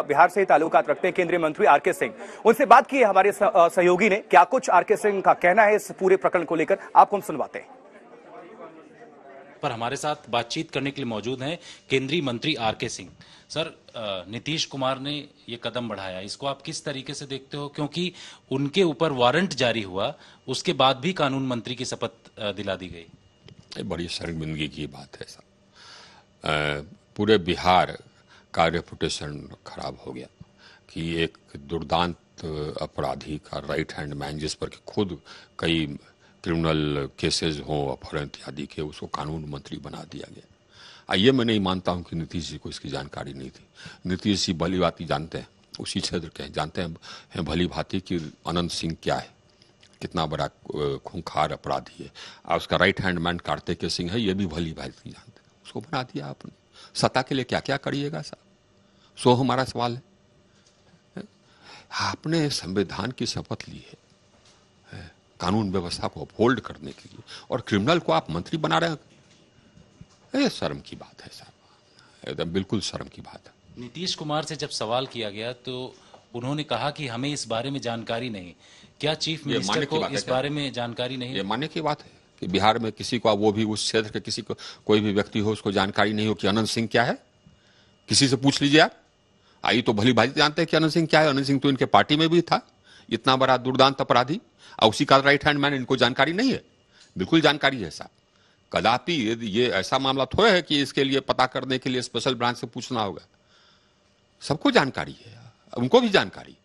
बिहार से ही ताल्लुकात रखते हैं केंद्रीय मंत्री आर के सिंह उनसे बात की है हमारे सहयोगी ने क्या कुछ आर के सिंह का कहना है इस पूरे प्रकरण को लेकर आपको हम सुनवाते हैं पर हमारे साथ बातचीत करने के लिए मौजूद हैं केंद्रीय मंत्री आर के सिंह सर नीतीश कुमार ने ये कदम बढ़ाया इसको आप किस तरीके से देखते हो क्योंकि उनके ऊपर वारंट जारी हुआ उसके बाद भी कानून मंत्री की शपथ दिला दी गई बड़ी शर्मिंदगी की बात है सर पूरे बिहार का रेपुटेशन खराब हो गया कि एक दुर्दांत अपराधी का राइट हैंड मैन जिस पर कि खुद कई क्रिमिनल केसेस हों अपहरण इत्यादि के उसको कानून मंत्री बना दिया गया आइए मैं नहीं मानता हूँ कि नीतीश जी को इसकी जानकारी नहीं थी नीतीश जी भली भाती जानते हैं उसी क्षेत्र के हैं जानते हैं, हैं भली भांति कि अनंत सिंह क्या है कितना बड़ा खूंखार अपराधी है और उसका right hand man Kartikeya Singh है ये भी भली भांति जानते हैं उसको बना दिया आपने सत्ता के लिए क्या क्या करिएगा साहब सो हमारा सवाल है आपने संविधान की शपथ ली है कानून व्यवस्था को अपहोल्ड करने के लिए और क्रिमिनल को आप मंत्री बना रहे हैं ये शर्म की बात है साहब एकदम बिल्कुल शर्म की बात है नीतीश कुमार से जब सवाल किया गया तो उन्होंने कहा कि हमें इस बारे में जानकारी नहीं क्या चीफ मिनिस्टर को इस बारे में जानकारी नहीं ये मानने की बात है कि बिहार में किसी को वो भी उस क्षेत्र के किसी को कोई भी व्यक्ति हो उसको जानकारी नहीं हो कि अनंत सिंह क्या है किसी से पूछ लीजिए आप आई तो भली भाजी जानते हैं कि अनंत सिंह क्या है अनंत सिंह तो इनके पार्टी में भी था इतना बड़ा दुर्दांत अपराधी और उसी का राइट हैंड मैन इनको जानकारी नहीं है बिल्कुल जानकारी है साहब कदापि यदि ये ऐसा मामला थोड़ा है कि इसके लिए पता करने के लिए स्पेशल ब्रांच से पूछना होगा सबको जानकारी है उनको भी जानकारी